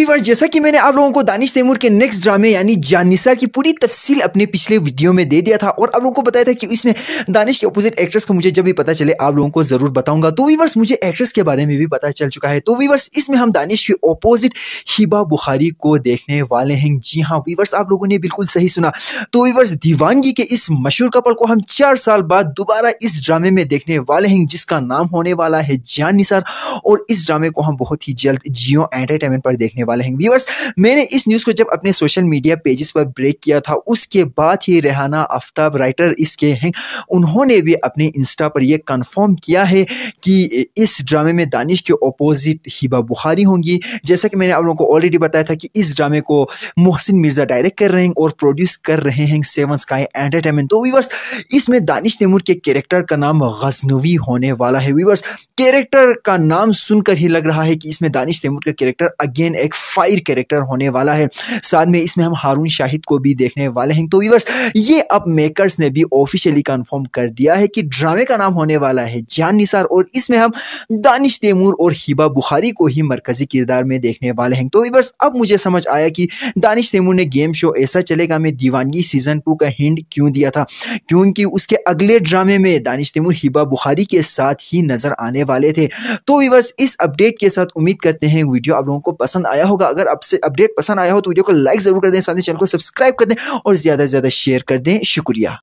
alright जैसा कि मैंने आप लोगों को दानिश तैमूर के नेक्स्ट ड्रामे यानी जानिसार की पूरी तफसील अपने पिछले वीडियो में दे दिया था और आप लोगों को बताया था कि इसमें दानिश के अपोजिट एक्ट्रेस का मुझे जब भी पता चले आप लोगों को जरूर बताऊंगा तो वीवर्स मुझे एक्ट्रेस के बारे में भी पता चल चुका है तो वीवर्स इसमें हम दानिश के अपोजिट हिबा बुखारी को देखने वाले हैं जी हाँ वीवर्स आप लोगों ने बिल्कुल सही सुना तो वीवर्स दीवानगी के इस मशहूर कपल को हम चार साल बाद दोबारा इस ड्रामे में देखने वाले हैं जिसका नाम होने वाला है जानिसार और इस ड्रामे को हम बहुत ही जल्द जियो एंटरटेनमेंट पर देखने देखने वाले हैं व्यूअर्स मैंने इस न्यूज़ को जब अपने सोशल मीडिया पेजेस पर ब्रेक किया था उसके बाद ही रेहाना आफ्ताब राइटर इसके हैं उन्होंने भी अपने इंस्टा पर यह कन्फर्म किया है कि इस ड्रामे में दानिश के अपोजिट हिबा बुखारी होंगी जैसा कि मैंने आप लोगों को ऑलरेडी बताया था कि इस ड्रामे को मोहसिन मिर्ज़ा डायरेक्ट कर रहे हैं और प्रोड्यूस कर रहे हैं सेवन स्काई एंटरटेनमेंट तो वीवर्स इसमें दानिश तैमूर के कैरेक्टर का नाम गजनवी होने वाला है वीवर्स कैरेक्टर का नाम सुनकर ही लग रहा है कि इसमें दानिश तैमूर का कैरेक्टर अगेन एक फायर कैरेक्टर होने वाला है साथ में इसमें हम हारून शाहिद को भी देखने वाले हैं तो व्यूवर्स ये अब मेकर्स ने भी ऑफिशियली कन्फर्म कर दिया है कि ड्रामे का नाम होने वाला है जान निसार और इसमें हम दानिश तैमूर और हिबा बुखारी को ही मरकजी किरदार में देखने वाले हैं तो व्यूवर्स अब मुझे समझ आया कि दानिश तैमूर ने गेम शो ऐसा चलेगा मैं दीवानगी सीजन टू का हिंड क्यों दिया था क्योंकि उसके अगले ड्रामे में दानिश तैमूर हिबा बुखारी के साथ ही नजर आने वाले थे तो व्यूवर्स इस अपडेट के साथ उम्मीद करते हैं वीडियो आप लोगों को पसंद आया होगा अगर आपसे अपडेट पसंद आया हो तो वीडियो को लाइक ज़रूर कर दें साथ ही चैनल को सब्सक्राइब कर दें और ज़्यादा से ज़्यादा शेयर कर दें शुक्रिया